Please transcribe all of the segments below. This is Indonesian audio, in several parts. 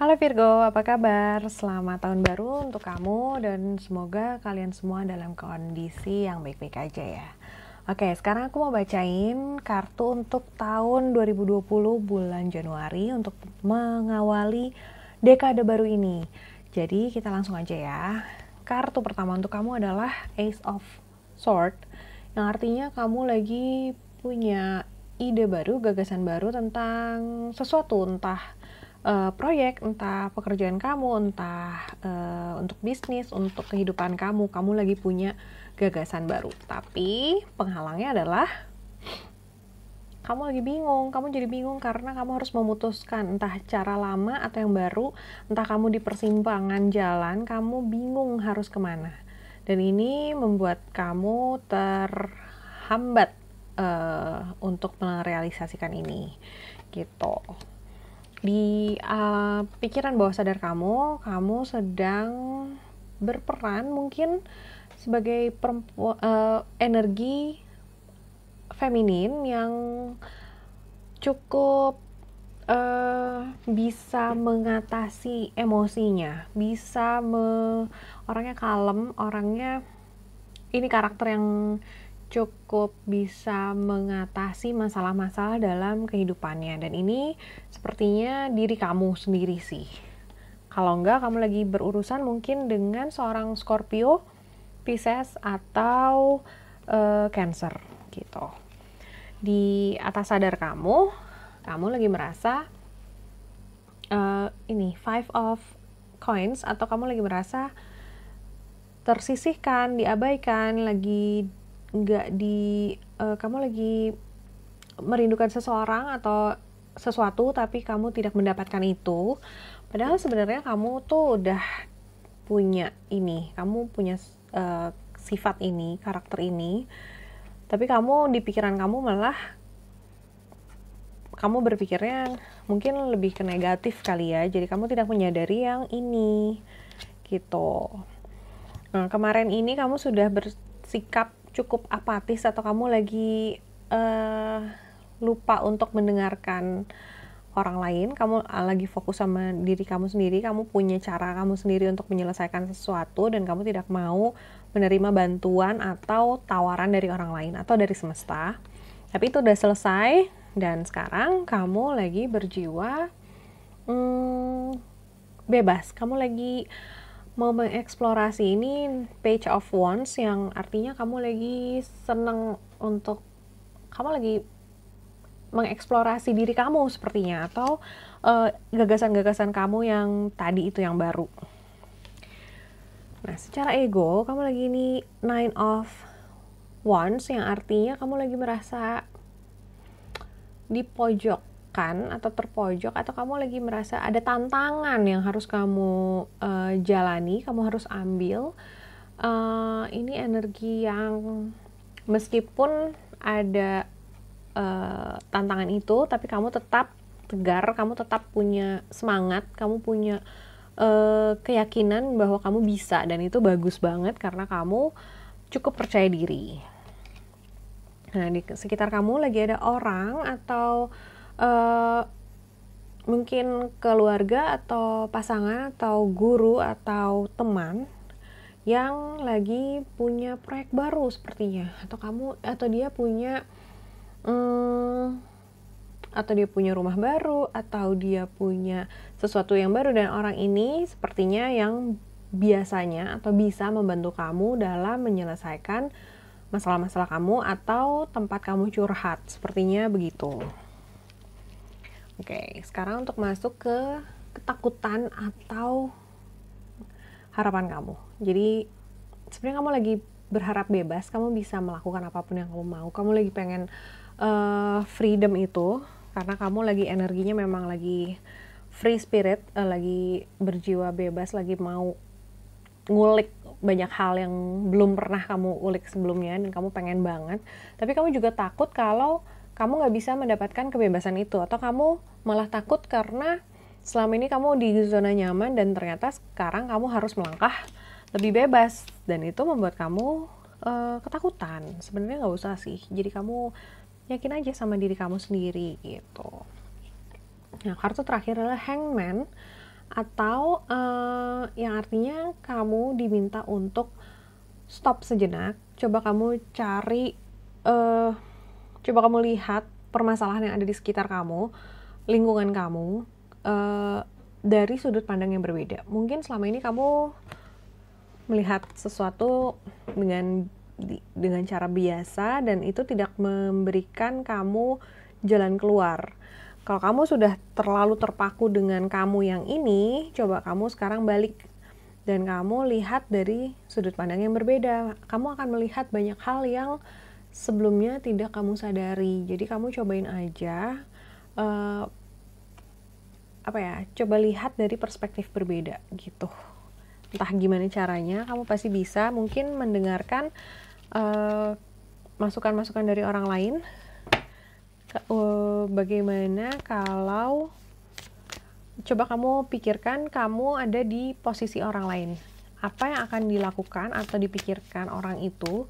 Halo Virgo, apa kabar? Selamat tahun baru untuk kamu dan semoga kalian semua dalam kondisi yang baik-baik aja ya. Oke, sekarang aku mau bacain kartu untuk tahun 2020 bulan Januari untuk mengawali dekade baru ini. Jadi kita langsung aja ya. Kartu pertama untuk kamu adalah Ace of Sword, yang artinya kamu lagi punya ide baru, gagasan baru tentang sesuatu, entah uh, proyek, entah pekerjaan kamu, entah uh, untuk bisnis, untuk kehidupan kamu, kamu lagi punya gagasan baru. Tapi penghalangnya adalah kamu lagi bingung, kamu jadi bingung karena kamu harus memutuskan entah cara lama atau yang baru, entah kamu di persimpangan jalan, kamu bingung harus kemana. Dan ini membuat kamu terhambat uh, untuk merealisasikan ini, gitu di uh, pikiran bawah sadar kamu, kamu sedang berperan mungkin sebagai perempuan uh, eh, energi feminin yang cukup uh, bisa mengatasi emosinya, bisa me, orangnya kalem, orangnya ini karakter yang cukup bisa mengatasi masalah-masalah dalam kehidupannya dan ini sepertinya diri kamu sendiri sih. Kalau enggak kamu lagi berurusan mungkin dengan seorang Scorpio, Pisces atau uh, Cancer gitu. Di atas sadar kamu, kamu lagi merasa uh, ini Five of Coins atau kamu lagi merasa tersisihkan, diabaikan, lagi nggak di uh, kamu lagi merindukan seseorang atau sesuatu tapi kamu tidak mendapatkan itu padahal sebenarnya kamu tuh udah punya ini kamu punya uh, sifat ini karakter ini tapi kamu di pikiran kamu malah kamu berpikirnya mungkin lebih ke negatif kali ya jadi kamu tidak menyadari yang ini gitu nah, kemarin ini kamu sudah bersikap cukup apatis atau kamu lagi uh, lupa untuk mendengarkan orang lain, kamu eh, lagi fokus sama diri kamu sendiri, kamu punya cara kamu sendiri untuk menyelesaikan sesuatu dan kamu tidak mau menerima bantuan atau tawaran dari orang lain atau dari semesta. Tapi itu udah selesai dan sekarang kamu lagi berjiwa hmm, bebas, kamu lagi mau mengeksplorasi ini page of wands yang artinya kamu lagi seneng untuk kamu lagi mengeksplorasi diri kamu sepertinya atau eh, gagasan-gagasan uh, kamu yang tadi itu yang baru. Nah, secara ego kamu lagi ini nine of wands yang artinya kamu lagi merasa di pojok tertekan atau terpojok atau kamu lagi merasa ada tantangan yang harus kamu uh, jalani, kamu harus ambil. Uh, ini energi yang meskipun ada uh, tantangan itu, tapi kamu tetap tegar, kamu tetap punya semangat, kamu punya uh, keyakinan bahwa kamu bisa dan itu bagus banget karena kamu cukup percaya diri. Nah, di sekitar kamu lagi ada orang atau Eh, mungkin keluarga atau pasangan atau guru atau teman yang lagi punya proyek baru sepertinya atau kamu atau dia punya hmm, atau dia punya rumah baru atau dia punya sesuatu yang baru dan orang ini sepertinya yang biasanya atau bisa membantu kamu dalam menyelesaikan masalah-masalah kamu atau tempat kamu curhat sepertinya begitu. Oke, sekarang untuk masuk ke ketakutan atau harapan kamu. Jadi sebenarnya kamu lagi berharap bebas, kamu bisa melakukan apapun yang kamu mau. Kamu lagi pengen uh, freedom itu karena kamu lagi energinya memang lagi free spirit, uh, lagi berjiwa bebas, lagi mau ngulik banyak hal yang belum pernah kamu ulik sebelumnya dan kamu pengen banget. Tapi kamu juga takut kalau kamu nggak bisa mendapatkan kebebasan itu atau kamu malah takut karena selama ini kamu di zona nyaman dan ternyata sekarang kamu harus melangkah lebih bebas dan itu membuat kamu uh, ketakutan sebenarnya nggak usah sih jadi kamu yakin aja sama diri kamu sendiri gitu nah kartu terakhir adalah hangman atau uh, yang artinya kamu diminta untuk stop sejenak coba kamu cari uh, Coba kamu lihat permasalahan yang ada di sekitar kamu, lingkungan kamu, uh, dari sudut pandang yang berbeda. Mungkin selama ini kamu melihat sesuatu dengan dengan cara biasa dan itu tidak memberikan kamu jalan keluar. Kalau kamu sudah terlalu terpaku dengan kamu yang ini, coba kamu sekarang balik dan kamu lihat dari sudut pandang yang berbeda. Kamu akan melihat banyak hal yang sebelumnya tidak kamu sadari. Jadi kamu cobain aja uh, apa ya? Coba lihat dari perspektif berbeda gitu. Entah gimana caranya, kamu pasti bisa mungkin mendengarkan masukan eh, masukan-masukan dari orang lain. Eh, bagaimana kalau coba kamu pikirkan kamu ada di posisi orang lain. Apa yang akan dilakukan atau dipikirkan orang itu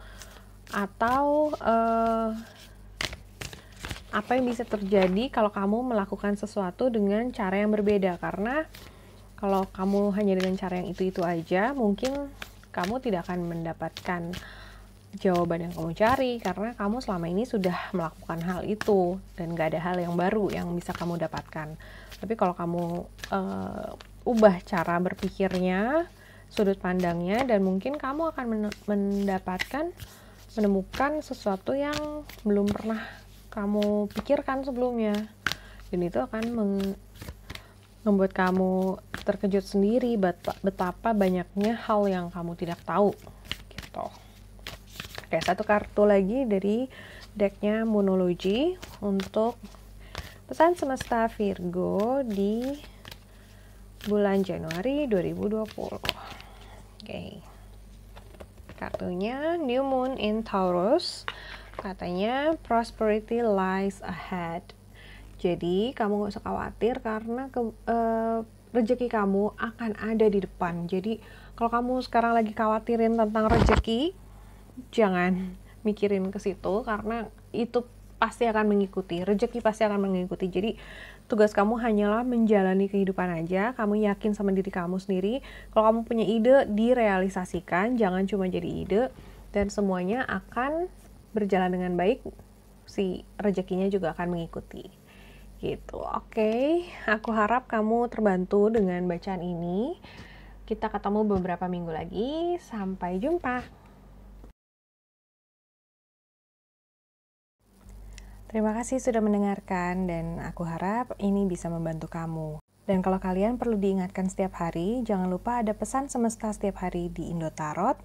atau uh, apa yang bisa terjadi kalau kamu melakukan sesuatu dengan cara yang berbeda karena kalau kamu hanya dengan cara yang itu-itu aja mungkin kamu tidak akan mendapatkan jawaban yang kamu cari karena kamu selama ini sudah melakukan hal itu dan gak ada hal yang baru yang bisa kamu dapatkan tapi kalau kamu uh, ubah cara berpikirnya sudut pandangnya dan mungkin kamu akan mendapatkan menemukan sesuatu yang belum pernah kamu pikirkan sebelumnya dan itu akan membuat kamu terkejut sendiri betapa banyaknya hal yang kamu tidak tahu gitu oke satu kartu lagi dari decknya monologi untuk pesan semesta Virgo di bulan Januari 2020 oke okay satunya New Moon in Taurus katanya prosperity lies ahead. Jadi kamu gak usah khawatir karena ke, uh, eh, rezeki kamu akan ada di depan. Jadi kalau kamu sekarang lagi khawatirin tentang rejeki jangan mikirin ke situ karena itu pasti akan mengikuti. rejeki pasti akan mengikuti. Jadi Tugas kamu hanyalah menjalani kehidupan aja, kamu yakin sama diri kamu sendiri. Kalau kamu punya ide, direalisasikan, jangan cuma jadi ide dan semuanya akan berjalan dengan baik. Si rezekinya juga akan mengikuti. Gitu. Oke, okay. aku harap kamu terbantu dengan bacaan ini. Kita ketemu beberapa minggu lagi. Sampai jumpa. Terima kasih sudah mendengarkan dan aku harap ini bisa membantu kamu. Dan kalau kalian perlu diingatkan setiap hari, jangan lupa ada pesan semesta setiap hari di Indotarot